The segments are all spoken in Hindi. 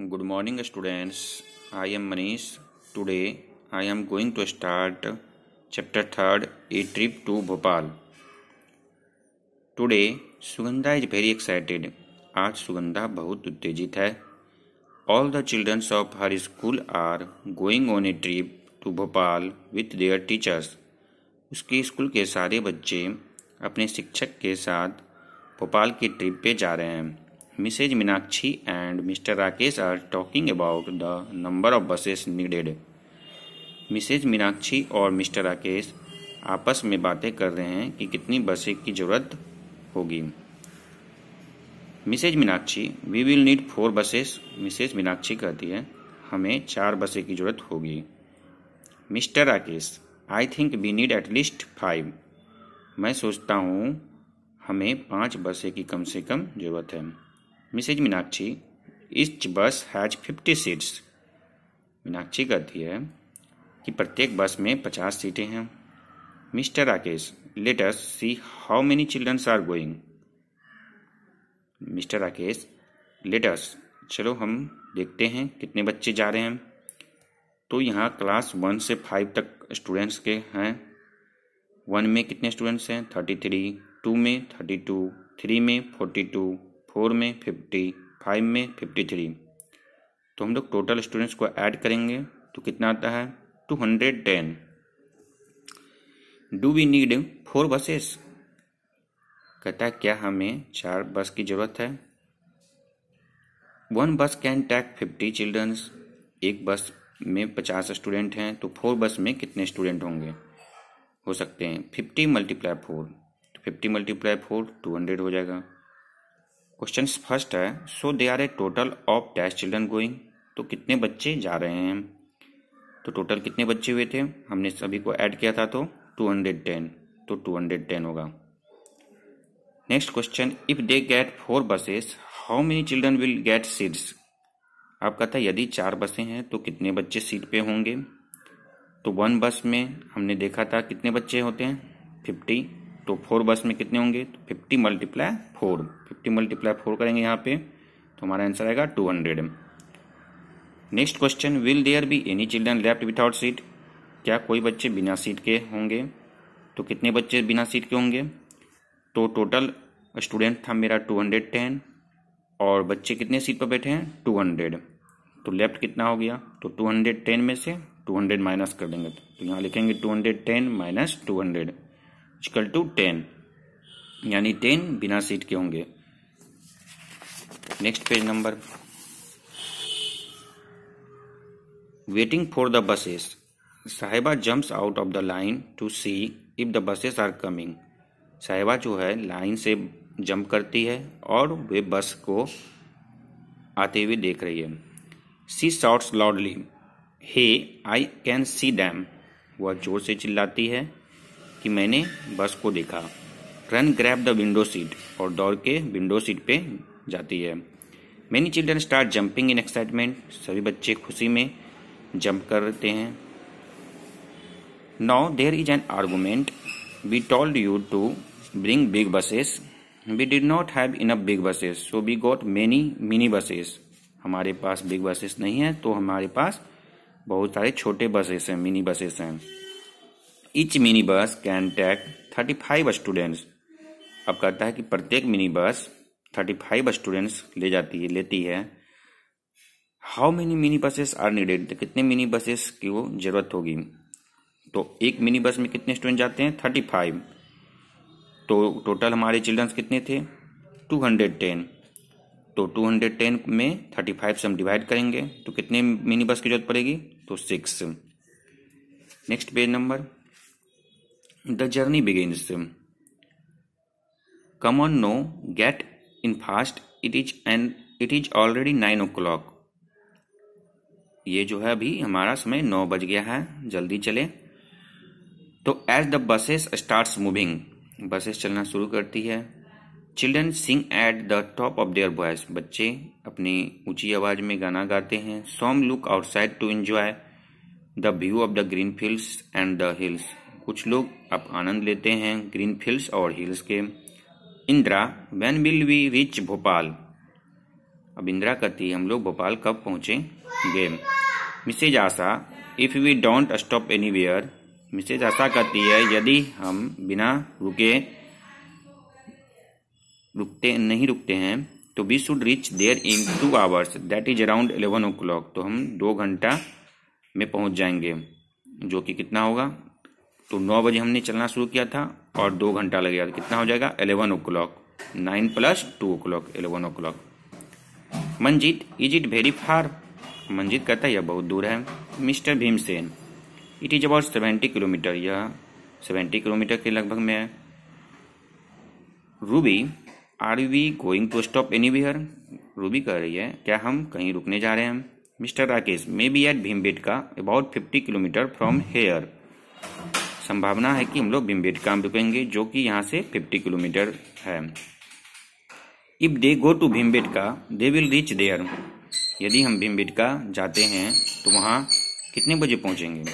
good morning students I am Manish today I am going to start chapter third a trip to Bhopal today Sugandha is very excited आज सुगंधा बहुत उत्तेजित है all the childrens of her school are going on a trip to Bhopal with their teachers उसके स्कूल के सारे बच्चे अपने शिक्षक के साथ भोपाल की ट्रिप पे जा रहे हैं Mrs Meenakshi and Mr Rakesh are talking about the number of buses needed Mrs Meenakshi और मिस्टर राकेश आपस में बातें कर रहे हैं कि कितनी बसें की ज़रूरत होगी Mrs Meenakshi we will need four buses Mrs Meenakshi कहती है हमें चार बसें की ज़रूरत होगी Mr Rakesh I think we need at least five मैं सोचता हूँ हमें पांच बसें की कम से कम ज़रूरत है मिसेज मीनाक्षी इस बस हैज फिफ्टी सीट्स मीनाक्षी कहती है कि प्रत्येक बस में पचास सीटें हैं Mr Rakesh us see how many childrens are going Mr Rakesh us चलो हम देखते हैं कितने बच्चे जा रहे हैं तो यहाँ क्लास वन से फाइव तक स्टूडेंट्स के हैं वन में कितने स्टूडेंट्स हैं थर्टी थ्री टू में थर्टी टू थ्री में फोर्टी टू फोर में फिफ्टी फाइव में फिफ्टी थ्री तो हम लोग टोटल स्टूडेंट्स को ऐड करेंगे तो कितना आता है two hundred ten do we need four buses कहता है क्या हमें चार बस की ज़रूरत है वन बस कैन टैक फिफ्टी चिल्ड्रंस एक बस में पचास स्टूडेंट हैं तो फोर बस में कितने स्टूडेंट होंगे हो सकते हैं fifty multiply four fifty multiply four two hundred हो जाएगा क्वेश्चन फर्स्ट है so they are a total of dash children going तो कितने बच्चे जा रहे हैं तो टोटल कितने बच्चे हुए थे हमने सभी को ऐड किया था तो 210 तो 210 होगा next question if they get four buses how many children will get seats आपका था यदि चार बसें हैं तो कितने बच्चे सीट पे होंगे तो वन बस में हमने देखा था कितने बच्चे होते हैं फिफ्टी तो फोर बस में कितने होंगे तो fifty multiply four fifty multiply four करेंगे यहाँ पे तो हमारा आंसर आएगा two hundred next question will there be any children left without seat क्या कोई बच्चे बिना सीट के होंगे तो कितने बच्चे बिना सीट के होंगे तो टोटल स्टूडेंट था मेरा टू हंड्रेड टेन और बच्चे कितने सीट पर बैठे हैं टू हंड्रेड तो लेफ्ट कितना हो गया तो टू हंड्रेड टेन में से टू हंड्रेड माइनस कर देंगे तो यहाँ लिखेंगे two hundred ten minus two hundred equal to ten यानी टेन बिना सीट के होंगे next page number waiting for the buses Sahiba jumps out of the line to see if the buses are coming Sahiba जो है लाइन से जंप करती है और वे बस को आते हुए देख रही है she shouts loudly hey I can see them वह जोर से चिल्लाती है कि मैंने बस को देखा run grab the window seat और दौड़ के विंडो सीट पे जाती है many children start jumping in excitement सभी बच्चे खुशी में जंप करते हैं now there is an argument we told you to bring big buses we did not have in big buses so we got many mini buses हमारे पास बिग बसेस नहीं है तो हमारे पास बहुत सारे छोटे बसेस हैं मिनी बसेस हैं each mini bus can take thirty five students अब कहता है कि प्रत्येक mini bus thirty five students ले जाती है लेती है how many mini buses are needed कितने मिनी बसेस की वो जरूरत होगी तो एक मिनी बस में कितने स्टूडेंट जाते हैं थर्टी फाइव तो टोटल हमारे चिल्ड्रंस कितने थे टू हंड्रेड टेन तो टू हंड्रेड टेन में थर्टी फाइव से हम डिवाइड करेंगे तो कितने मिनी बस की जरूरत पड़ेगी तो six next page number the journey begins come on no get in fast it is and it is already nine o'clock ये जो है अभी हमारा समय नौ बज गया है जल्दी चले तो as the buses start moving buses चलना शुरू करती है children sing at the top of their voice बच्चे अपनी ऊंची आवाज़ में गाना गाते हैं some look outside to enjoy the view of the green fields and the hills कुछ लोग अब आनंद लेते हैं ग्रीन फील्ड्स और हिल्स के Indira when will we reach Bhopal अब इंदिरा कहती है हम लोग भोपाल कब पहुँचेंगे Mrs Asha if we don't stop anywhere Mrs Asha कहती है यदि हम बिना रुके रुकते नहीं रुकते हैं तो we should reach there in two hours that is around eleven o'clock तो हम दो घंटा में पहुंच जाएंगे जो कि कितना होगा तो नौ बजे हमने चलना शुरू किया था और दो घंटा लग तो कितना हो जाएगा eleven o'clock nine plus two o'clock eleven o'clock Manjeet is it very far Manjeet कहता है यह बहुत दूर है Mr Bhimsen it is about seventy kilometre यह सेवेंटी किलोमीटर के लगभग में है Ruby are we going to stop anywhere Ruby कह रही है क्या हम कहीं रुकने जा रहे हैं Mr Rakesh maybe at बेट का about fifty kilometre from here संभावना है कि हम लोग में रुकेंगे जो कि यहाँ से 50 किलोमीटर है if they go to Bhimbetka they will reach there यदि हम भीमबेटका जाते हैं तो वहाँ कितने बजे पहुँचेंगे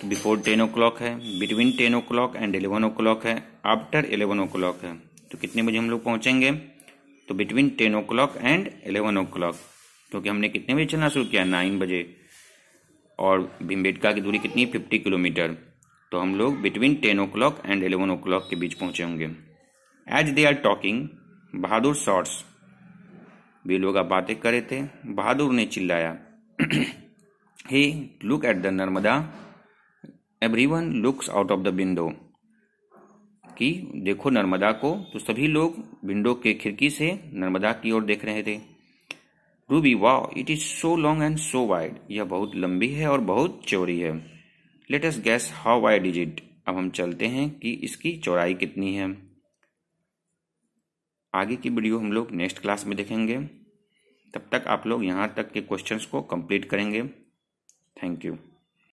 तो बिफोर टेन ओ क्लॉक है between ten o'clock and eleven o'clock है आफ्टर एलेवन ओ क्लॉक है तो कितने बजे हम लोग पहुँचेंगे तो between ten o'clock and eleven o'clock क्योंकि हमने कितने बजे चलना शुरू किया नाइन बजे और भीमबेटका की दूरी कितनी है फिफ्टी किलोमीटर तो हम लोग between ten o'clock and eleven o'clock के बीच पहुंचे होंगे as they are talking Bahadur shouts वे लोग आप बातें कर रहे थे बहादुर ने चिल्लाया hey look at the Narmada everyone looks out of the window कि देखो नर्मदा को तो सभी लोग विंडो के खिड़की से नर्मदा की ओर देख रहे थे Ruby wow it is so long and so wide यह बहुत लंबी है और बहुत चौड़ी है latest guess how wide is it अब हम चलते हैं कि इसकी चौड़ाई कितनी है आगे की वीडियो हम लोग नेक्स्ट क्लास में देखेंगे तब तक आप लोग यहाँ तक के क्वेश्चंस को कंप्लीट करेंगे थैंक यू